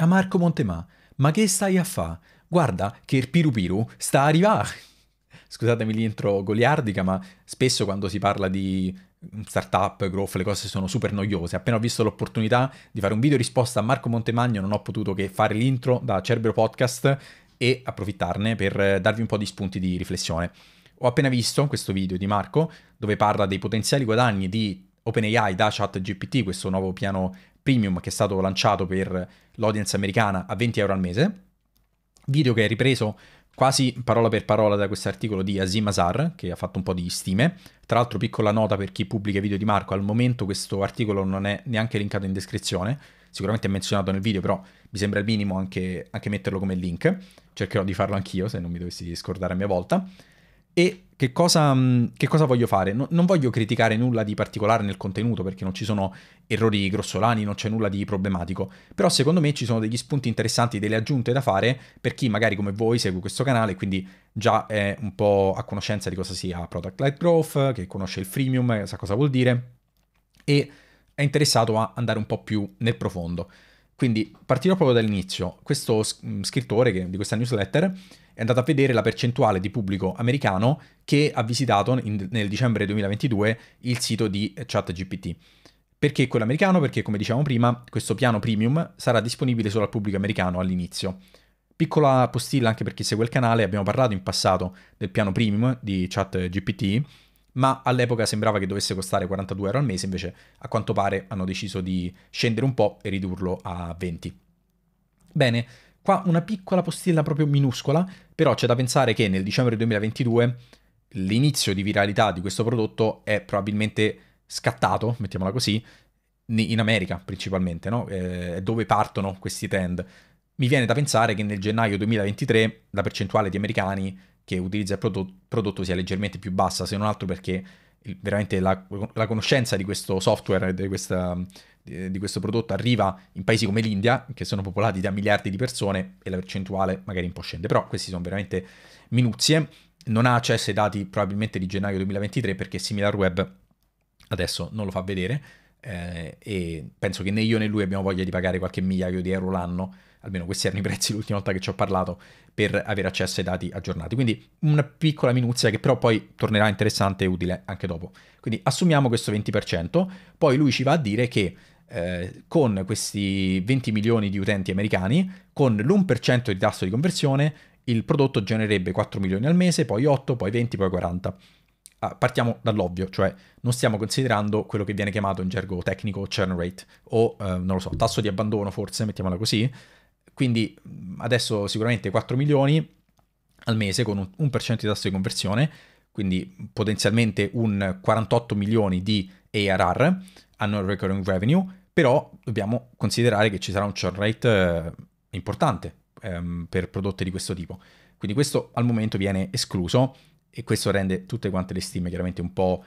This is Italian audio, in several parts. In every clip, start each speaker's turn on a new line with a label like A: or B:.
A: A Marco Montemà, ma che stai a fa? Guarda che il pirupiru sta arrivando! Scusatemi l'intro goliardica, ma spesso quando si parla di startup, growth, le cose sono super noiose. Appena ho visto l'opportunità di fare un video risposta a Marco Montemagno, non ho potuto che fare l'intro da Cerbero Podcast e approfittarne per eh, darvi un po' di spunti di riflessione. Ho appena visto questo video di Marco dove parla dei potenziali guadagni di OpenAI da ChatGPT, questo nuovo piano premium che è stato lanciato per l'audience americana a 20 euro al mese. Video che è ripreso quasi parola per parola da questo articolo di Azim Azar, che ha fatto un po' di stime. Tra l'altro, piccola nota per chi pubblica i video di Marco, al momento questo articolo non è neanche linkato in descrizione, sicuramente è menzionato nel video, però mi sembra il minimo anche, anche metterlo come link. Cercherò di farlo anch'io, se non mi dovessi scordare a mia volta. E che cosa, mm, che cosa, voglio fare? No, non voglio criticare nulla di particolare nel contenuto perché non ci sono errori grossolani, non c'è nulla di problematico, però secondo me ci sono degli spunti interessanti, delle aggiunte da fare per chi magari come voi segue questo canale, quindi già è un po' a conoscenza di cosa sia Product Light Growth, che conosce il freemium, eh, sa cosa vuol dire e è interessato a andare un po' più nel profondo. Quindi partirò proprio dall'inizio. Questo mm, scrittore che, di questa newsletter è andato a vedere la percentuale di pubblico americano che ha visitato in, nel dicembre 2022 il sito di ChatGPT. Perché quello americano? Perché, come dicevamo prima, questo piano premium sarà disponibile solo al pubblico americano all'inizio. Piccola postilla anche per chi segue il canale, abbiamo parlato in passato del piano premium di ChatGPT, ma all'epoca sembrava che dovesse costare 42 euro al mese, invece a quanto pare hanno deciso di scendere un po' e ridurlo a 20. Bene, qua una piccola postilla proprio minuscola, però c'è da pensare che nel dicembre 2022 l'inizio di viralità di questo prodotto è probabilmente scattato, mettiamola così, in America principalmente, no? eh, dove partono questi trend mi viene da pensare che nel gennaio 2023 la percentuale di americani che utilizza il prodotto, sia leggermente più bassa, se non altro perché veramente la, la conoscenza di questo software, di, questa, di questo prodotto arriva in paesi come l'India, che sono popolati da miliardi di persone e la percentuale magari un po' scende, però questi sono veramente minuzie. Non ha accesso ai dati probabilmente di gennaio 2023 perché SimilarWeb adesso non lo fa vedere eh, e penso che né io né lui abbiamo voglia di pagare qualche migliaio di euro l'anno almeno questi erano i prezzi l'ultima volta che ci ho parlato, per avere accesso ai dati aggiornati. Quindi una piccola minuzia che però poi tornerà interessante e utile anche dopo. Quindi assumiamo questo 20%, poi lui ci va a dire che eh, con questi 20 milioni di utenti americani, con l'1% di tasso di conversione, il prodotto genererebbe 4 milioni al mese, poi 8, poi 20, poi 40. Ah, partiamo dall'ovvio, cioè non stiamo considerando quello che viene chiamato in gergo tecnico churn rate o eh, non lo so, tasso di abbandono forse, mettiamola così, quindi adesso sicuramente 4 milioni al mese con un 1% di tasso di conversione, quindi potenzialmente un 48 milioni di ARR, annual recurring revenue, però dobbiamo considerare che ci sarà un churn rate eh, importante ehm, per prodotti di questo tipo. Quindi questo al momento viene escluso e questo rende tutte quante le stime chiaramente un po'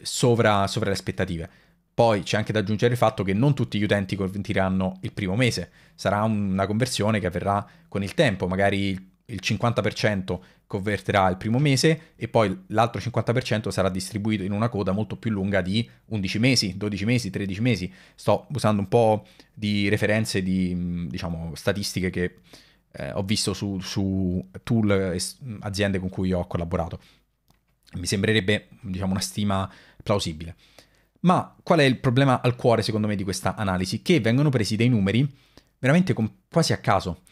A: sovra, sovra le aspettative. Poi c'è anche da aggiungere il fatto che non tutti gli utenti convertiranno il primo mese, sarà una conversione che avverrà con il tempo, magari il 50% converterà il primo mese e poi l'altro 50% sarà distribuito in una coda molto più lunga di 11 mesi, 12 mesi, 13 mesi. Sto usando un po' di referenze di diciamo, statistiche che eh, ho visto su, su tool e aziende con cui ho collaborato. Mi sembrerebbe diciamo, una stima plausibile. Ma qual è il problema al cuore, secondo me, di questa analisi? Che vengono presi dei numeri veramente com- quasi a caso.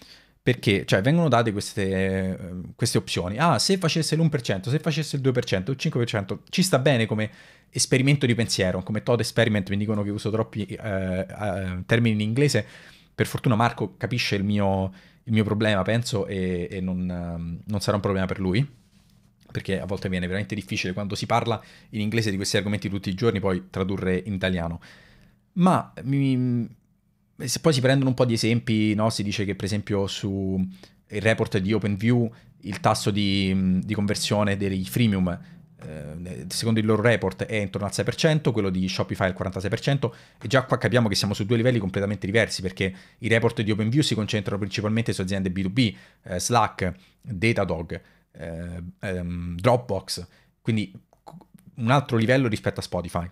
A: Perché, cioè, vengono date queste, eh, queste opzioni. Ah, se facesse l'1%, se facesse il 2%, il 5%, ci sta bene come esperimento di pensiero, come Todd Experiment, mi dicono che uso troppi eh, eh, termini in inglese. Per fortuna Marco capisce il mio, il mio problema, penso, e, e non, ehm, non sarà un problema per lui perché a volte viene veramente difficile quando si parla in inglese di questi argomenti tutti i giorni, poi tradurre in italiano. Ma mi, mm, se poi si prendono un po' di esempi, no? si dice che per esempio sul report di OpenView il tasso di, mm, di conversione dei freemium eh, eh, secondo il loro report è intorno al 6%, quello di Shopify è il 46% e già qua capiamo che siamo su due livelli completamente diversi perché i report di OpenView si concentrano principalmente su aziende B2B, eh, Slack, Datadog, eh, ehm, Dropbox, quindi un altro livello rispetto a Spotify.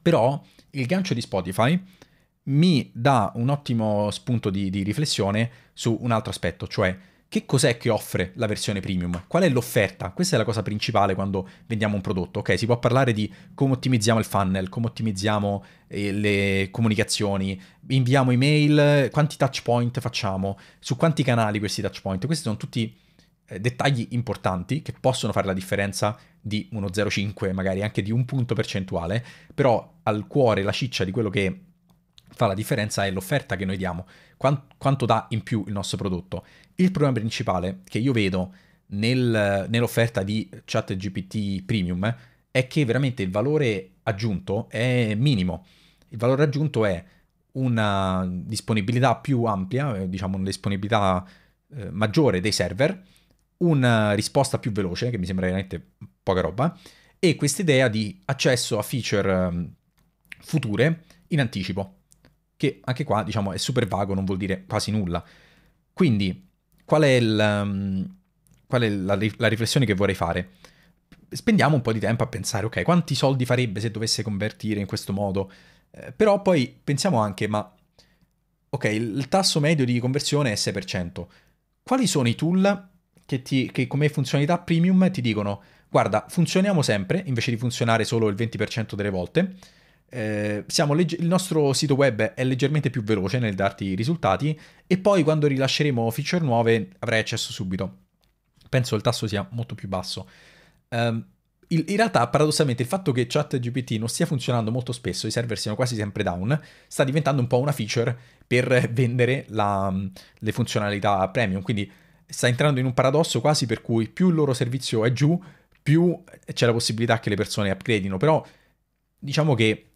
A: Però il gancio di Spotify mi dà un ottimo spunto di, di riflessione su un altro aspetto, cioè che cos'è che offre la versione premium? Qual è l'offerta? Questa è la cosa principale quando vendiamo un prodotto, ok? Si può parlare di come ottimizziamo il funnel, come ottimizziamo eh, le comunicazioni, inviamo email, quanti touch point facciamo, su quanti canali questi touch point. Questi sono tutti eh, dettagli importanti che possono fare la differenza di uno 0,5, magari anche di un punto percentuale, però al cuore la ciccia di quello che fa la differenza è l'offerta che noi diamo, quanto dà in più il nostro prodotto. Il problema principale che io vedo nel, nell'offerta di ChatGPT Premium è che veramente il valore aggiunto è minimo. Il valore aggiunto è una disponibilità più ampia, eh, diciamo una disponibilità eh, maggiore dei server, una risposta più veloce, che mi sembra veramente poca roba, e quest'idea di accesso a feature ehm, future in anticipo, che anche qua diciamo è super vago, non vuol dire quasi nulla. Quindi, qual è, il, ehm, qual è la, la riflessione che vorrei fare? Spendiamo un po' di tempo a pensare, ok, quanti soldi farebbe se dovesse convertire in questo modo? Eh, però poi pensiamo anche, ma ok, il, il tasso medio di conversione è 6%. Quali sono i tool che, ti, che come funzionalità premium ti dicono guarda, funzioniamo sempre, invece di funzionare solo il 20% delle volte. Eh, legge- il nostro sito web è leggermente più veloce nel darti i risultati e poi quando rilasceremo feature nuove avrai accesso subito. Penso il tasso sia molto più basso. Um, il, in realtà, paradossalmente, il fatto che ChatGPT non stia funzionando molto spesso, i server siano quasi sempre down, sta diventando un po' una feature per vendere la, le funzionalità premium. Quindi sta entrando in un paradosso quasi per cui più il loro servizio è giù, più c'è la possibilità che le persone upgradino, però diciamo che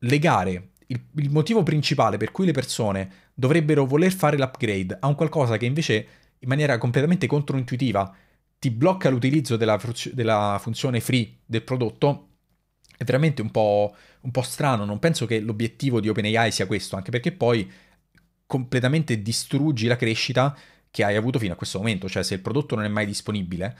A: legare il, il motivo principale per cui le persone dovrebbero voler fare l'upgrade a un qualcosa che invece in maniera completamente controintuitiva ti blocca l'utilizzo della, della funzione free del prodotto è veramente un po', un po', strano. Non penso che l'obiettivo di OpenAI sia questo, anche perché poi completamente distruggi la crescita che hai avuto fino a questo momento, cioè se il prodotto non è mai disponibile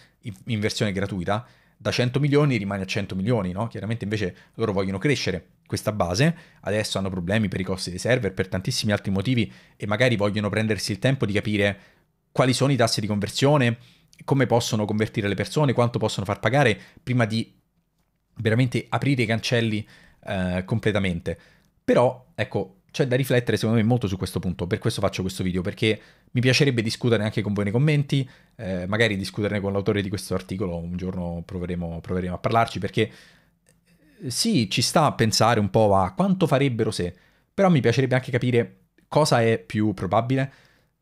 A: in versione gratuita, da 100 milioni rimane a 100 milioni, no? Chiaramente invece loro vogliono crescere questa base, adesso hanno problemi per i costi dei server, per tantissimi altri motivi e magari vogliono prendersi il tempo di capire quali sono i tassi di conversione, come possono convertire le persone, quanto possono far pagare prima di veramente aprire i cancelli eh, completamente. Però, ecco, c'è da riflettere secondo me molto su questo punto, per questo faccio questo video, perché mi piacerebbe discutere anche con voi nei commenti, eh, magari discuterne con l'autore di questo articolo, un giorno proveremo, proveremo a parlarci, perché eh, sì, ci sta a pensare un po' a quanto farebbero se, però mi piacerebbe anche capire cosa è più probabile,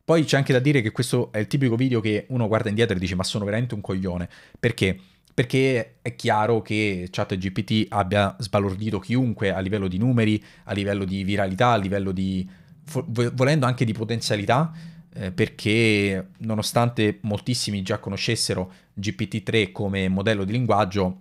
A: poi c'è anche da dire che questo è il tipico video che uno guarda indietro e dice ma sono veramente un coglione, perché perché è chiaro che ChatGPT abbia sbalordito chiunque a livello di numeri, a livello di viralità, a livello di volendo anche di potenzialità, eh, perché nonostante moltissimi già conoscessero GPT-3 come modello di linguaggio,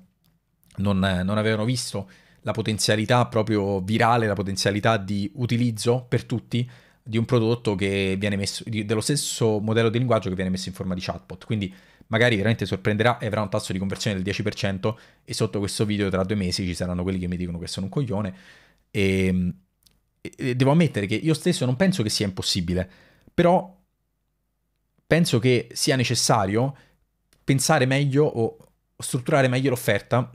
A: non, non avevano visto la potenzialità proprio virale, la potenzialità di utilizzo per tutti di un prodotto che viene messo, dello stesso modello di linguaggio che viene messo in forma di chatbot. Quindi magari veramente sorprenderà e avrà un tasso di conversione del 10% e sotto questo video tra due mesi ci saranno quelli che mi dicono che sono un coglione ehm, e, e devo ammettere che io stesso non penso che sia impossibile, però penso che sia necessario pensare meglio o strutturare meglio l'offerta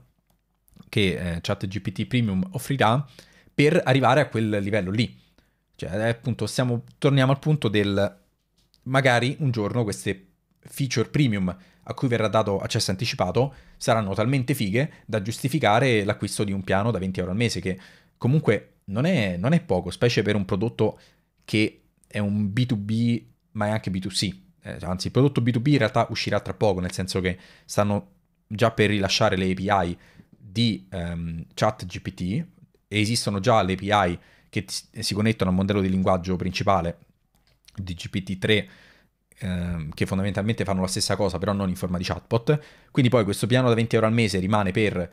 A: che eh, ChatGPT Premium offrirà per arrivare a quel livello lì. Cioè, appunto, stiamo, torniamo al punto del magari un giorno queste feature premium a cui verrà dato accesso anticipato saranno talmente fighe da giustificare l'acquisto di un piano da 20 euro al mese, che comunque non è, non è poco, specie per un prodotto che è un B2B ma è anche B2C. Eh, anzi, il prodotto B2B in realtà uscirà tra poco, nel senso che stanno già per rilasciare le API di um, ChatGPT e esistono già le API che si connettono al modello di linguaggio principale di GPT-3 Ehm, che fondamentalmente fanno la stessa cosa però non in forma di chatbot, quindi poi questo piano da 20 euro al mese rimane per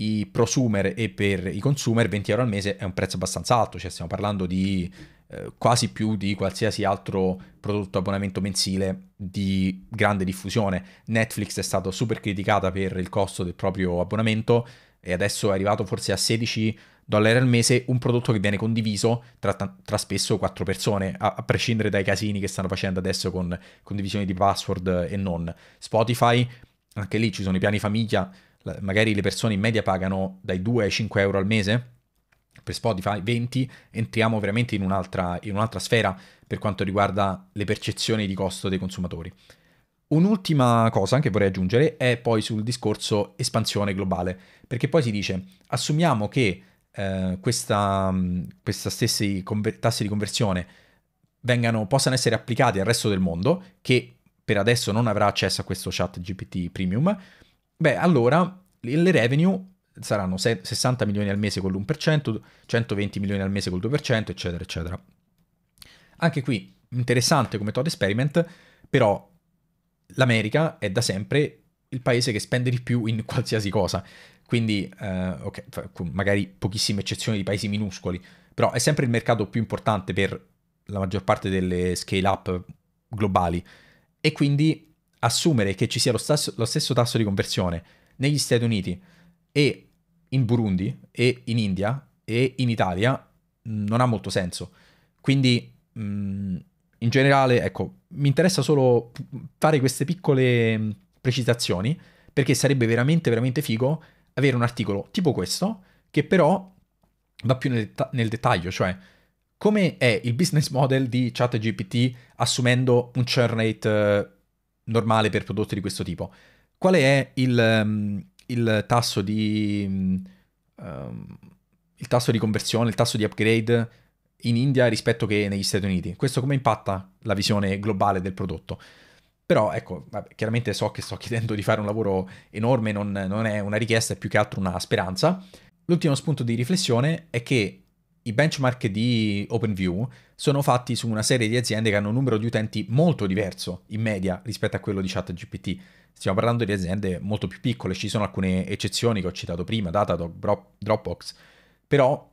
A: i prosumer e per i consumer 20 euro al mese è un prezzo abbastanza alto, cioè stiamo parlando di eh, quasi più di qualsiasi altro prodotto abbonamento mensile di grande diffusione. Netflix è stato super criticata per il costo del proprio abbonamento e adesso è arrivato forse a 16 dollari al mese un prodotto che viene condiviso tra, tra spesso quattro persone, a, a, prescindere dai casini che stanno facendo adesso con condivisioni di password e non. Spotify, anche lì ci sono i piani famiglia, magari le persone in media pagano dai 2 ai 5 euro al mese. Per Spotify 20 entriamo veramente in un'altra, in un'altra sfera per quanto riguarda le percezioni di costo dei consumatori. Un'ultima cosa che vorrei aggiungere è poi sul discorso espansione globale, perché poi si dice assumiamo che eh, questa, mm, questa stessi conver- tassi di conversione vengano, possano essere applicati al resto del mondo, che per adesso non avrà accesso a questo chat GPT premium, beh, allora le revenue saranno 60 milioni al mese con l'1%, 120 milioni al mese col 2%, eccetera, eccetera. Anche qui interessante come thought experiment, però l'America è da sempre il paese che spende di più in qualsiasi cosa. Quindi, eh, okay, magari pochissime eccezioni di paesi minuscoli, però è sempre il mercato più importante per la maggior parte delle scale up globali. E quindi assumere che ci sia lo stesso, lo stesso tasso di conversione negli Stati Uniti e in Burundi e in India e in Italia mm, non ha molto senso. Quindi, mh, mm, in generale, ecco, mi interessa solo fare queste piccole mm, precisazioni, perché sarebbe veramente, veramente figo avere un articolo tipo questo, che però va più nel, detta- nel dettaglio, cioè come è il business model di ChatGPT assumendo un churn rate eh, normale per prodotti di questo tipo. Qual è il, um, il tasso di... Um, il tasso di conversione, il tasso di upgrade in India rispetto che negli Stati Uniti. Questo come impatta la visione globale del prodotto? Però ecco, vabbè, chiaramente so che sto chiedendo di fare un lavoro enorme, non, non è una richiesta, è più che altro una speranza. L'ultimo spunto di riflessione è che i benchmark di OpenView sono fatti su una serie di aziende che hanno un numero di utenti molto diverso in media rispetto a quello di ChatGPT. Stiamo parlando di aziende molto più piccole, ci sono alcune eccezioni che ho citato prima, Datadog, Dropbox, però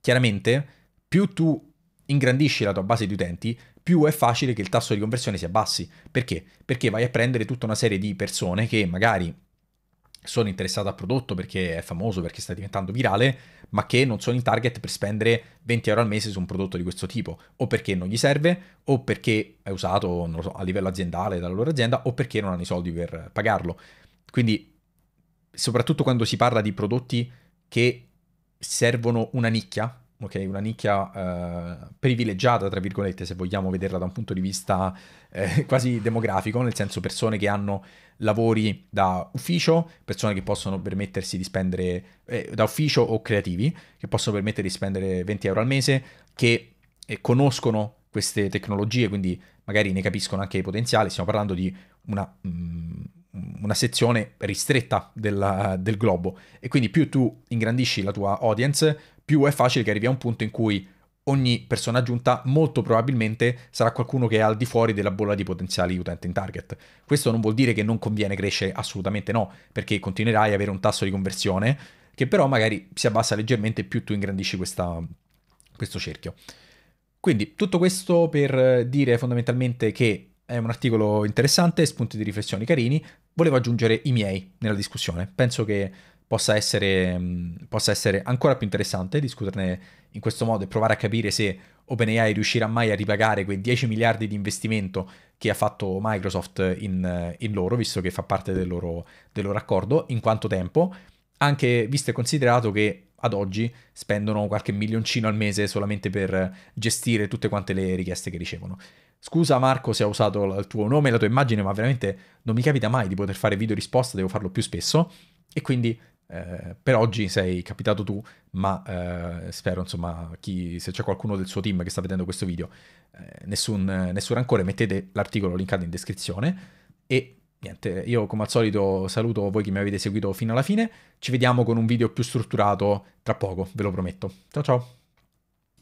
A: chiaramente più tu ingrandisci la tua base di utenti, più è facile che il tasso di conversione si abbassi. Perché? Perché vai a prendere tutta una serie di persone che magari sono interessate al prodotto perché è famoso, perché sta diventando virale, ma che non sono in target per spendere 20 euro al mese su un prodotto di questo tipo, o perché non gli serve, o perché è usato so, a livello aziendale dalla loro azienda, o perché non hanno i soldi per pagarlo. Quindi, soprattutto quando si parla di prodotti che servono una nicchia, ok? una nicchia eh, privilegiata, tra virgolette, se vogliamo vederla da un punto di vista eh, quasi demografico, nel senso persone che hanno lavori da ufficio, persone che possono permettersi di spendere, eh, da ufficio o creativi, che possono permettere di spendere 20 euro al mese, che eh, conoscono queste tecnologie, quindi magari ne capiscono anche i potenziali, stiamo parlando di una... Mh, mm, una sezione ristretta della, del globo e quindi più tu ingrandisci la tua audience, più è facile che arrivi a un punto in cui ogni persona aggiunta molto probabilmente sarà qualcuno che è al di fuori della bolla di potenziali utenti in target. Questo non vuol dire che non conviene crescere, assolutamente no, perché continuerai ad avere un tasso di conversione che però magari si abbassa leggermente più tu ingrandisci questa, questo cerchio. Quindi tutto questo per dire fondamentalmente che è un articolo interessante, spunti di riflessioni carini, volevo aggiungere i miei nella discussione. Penso che possa essere, mm, possa essere ancora più interessante discuterne in questo modo e provare a capire se OpenAI riuscirà mai a ripagare quei 10 miliardi di investimento che ha fatto Microsoft in, eh, in loro, visto che fa parte del loro, del loro accordo, in quanto tempo, anche visto e considerato che ad oggi spendono qualche milioncino al mese solamente per gestire tutte quante le richieste che ricevono. Scusa Marco se ho usato il tuo nome e la tua immagine, ma veramente non mi capita mai di poter fare video risposta, devo farlo più spesso. E quindi eh, per oggi sei capitato tu, ma eh, spero insomma chi, se c'è qualcuno del suo team che sta vedendo questo video, eh, nessun, nessun rancore, mettete l'articolo linkato in descrizione e niente, io come al solito saluto voi che mi avete seguito fino alla fine, ci vediamo con un video più strutturato tra poco, ve lo prometto. Ciao ciao!